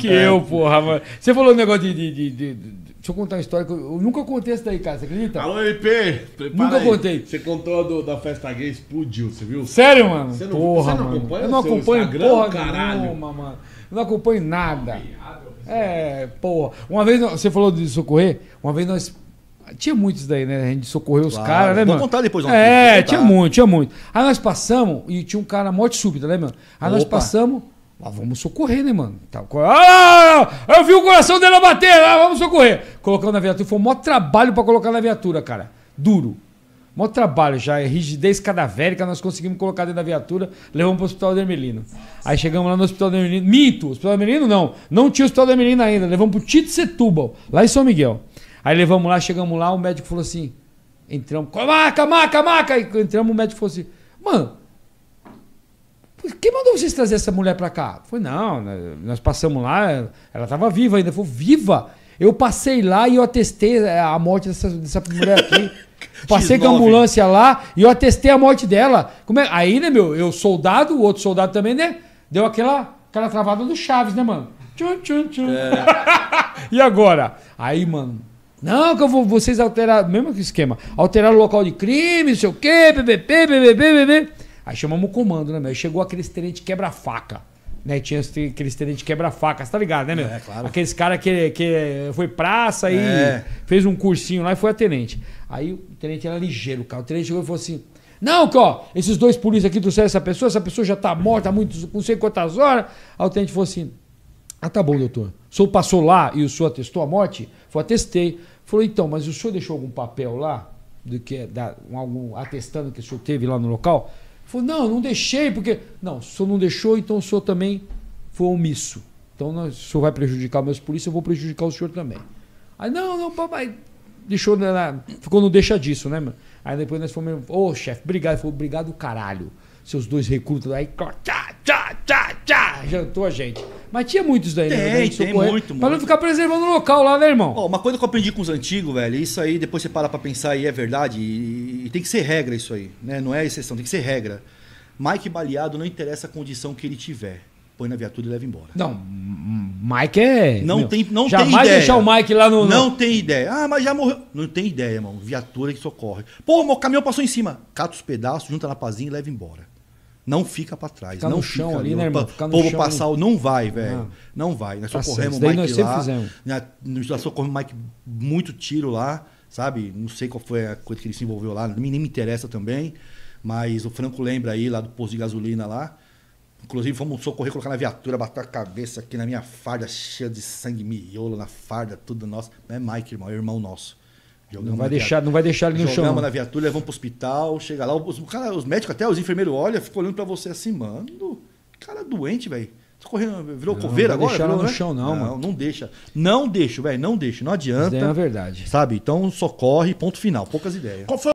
que é. eu, porra, mano. Você falou um negócio de, de, de, de, Deixa eu contar uma história que eu, nunca contei isso daí, cara. Você acredita? Alô, Prepara Nunca aí. contei. Você contou do, da festa gay, explodiu, você viu? Sério, mano? Você não, porra, você não mano. acompanha Eu não acompanho Instagram, porra caralho. nenhuma, mano. Eu não acompanho nada. É, porra. Uma vez, você falou de socorrer, uma vez nós tinha muitos daí, né? A gente socorreu claro. os caras, né, Vou mano? Vou contar depois. Não. É, tinha muito, tinha muito. Aí nós passamos, e tinha um cara morte súbita, né, mano? Aí Opa. nós passamos, mas vamos socorrer, né, mano? Tá, ah, eu vi o coração dela bater, ah, vamos socorrer. Colocamos na viatura. Foi o maior trabalho para colocar na viatura, cara. Duro. Mó trabalho já, é rigidez cadavérica, nós conseguimos colocar dentro da viatura, levamos para o Hospital de Ermelino. Aí chegamos lá no Hospital de Ermelino, mito, Hospital do Ermelino não, não tinha Hospital de Ermelino ainda, levamos para o Tito Setúbal, lá em São Miguel. Aí levamos lá, chegamos lá, o médico falou assim, entramos, maca, maca, maca, aí entramos, o médico falou assim, mano, quem mandou vocês trazer essa mulher pra cá? Foi, não, né, nós passamos lá, ela estava viva ainda. Foi viva? Eu passei lá e eu atestei eh, a morte dessa, dessa mulher aqui. Passei X9. com a ambulância lá e eu atestei a morte dela. Como é? Aí, né, meu, eu soldado, o outro soldado também, né? Deu aquela, aquela travada do Chaves, né, mano? Tchum, tchum, tchum. É. e agora? Aí, mano, não, que eu vou, vocês alteraram, mesmo que esquema, alteraram o local de crime, não sei o quê, BBP, BBP, BBP. Aí chamamos o comando, né, meu? Aí chegou aqueles tenente quebra-faca. Né, tinha aqueles tenente quebra-faca, você tá ligado, né, meu? É, claro. Aqueles caras que, que foi praça e é. fez um cursinho lá e foi a tenente. Aí o tenente era ligeiro, cara. O tenente chegou e falou assim: Não, ó, esses dois polícias aqui trouxeram essa pessoa, essa pessoa já tá morta há muito, não sei quantas horas. Aí o tenente falou assim: Ah, tá bom, doutor. O senhor passou lá e o senhor atestou a morte? Foi atestei. Falou, então, mas o senhor deixou algum papel lá? Do que, da, um, algum, atestando que o senhor teve lá no local? Falou, não, não deixei, porque. Não, o senhor não deixou, então o senhor também foi omisso. Então o senhor vai prejudicar meus polícias, eu vou prejudicar o senhor também. Aí, não, não, papai. Deixou, na, né, ficou não deixa disso, né, mano? Aí depois nós fomos, ô oh, chefe, obrigado. Ele falou, obrigado, caralho. Seus dois recrutas aí, tchá, tchá, tchá, tchá, jantou a gente. Mas tinha muitos daí, tem, né? Tem, tem muito, Pra não ficar preservando o local lá, né, irmão? Oh, uma coisa que eu aprendi com os antigos, velho, isso aí depois você para pra pensar e é verdade, e, e, tem que ser regra isso aí, né? Não é exceção, tem que ser regra. Mike baleado não interessa a condição que ele tiver. Põe na viatura e leva embora. Não, hum, Mike é. Não meu, tem, não jamais tem ideia. deixar o Mike lá no. Não tem ideia. Ah, mas já morreu. Não tem ideia, irmão. Viatura que socorre. Pô, meu caminhão passou em cima. Cata os pedaços, junta na pazinha e leva embora não fica para trás. Fica não no chão ali, né, irmão? Ficar no povo chão passar, ali. não vai, velho. Não. não. vai. Nós tá socorremos o Mike lá. Fizemos. Né, nós socorremos o Mike muito tiro lá, sabe? Não sei qual foi a coisa que ele se envolveu lá, nem, nem me interessa também. Mas o Franco lembra aí, lá do posto de gasolina lá. Inclusive, fomos socorrer, colocar na viatura, bater a cabeça aqui na minha farda cheia de sangue, miolo na farda, tudo nosso. Não é Mike, irmão, é irmão nosso. Jogamos não vai deixar, não vai deixar ele no chão. Jogamos na viatura, levamos pro hospital, chega lá, os, os médicos até, os enfermeiros olham, ficam olhando para você assim, mano, cara doente, velho. Tá correndo, virou não, coveiro não agora? Não no né? chão, não, não, mano. Não deixa. Não deixa, velho. Não deixa. Não é adianta. é a verdade. Sabe? Então socorre, ponto final. Poucas ideias. Qual foi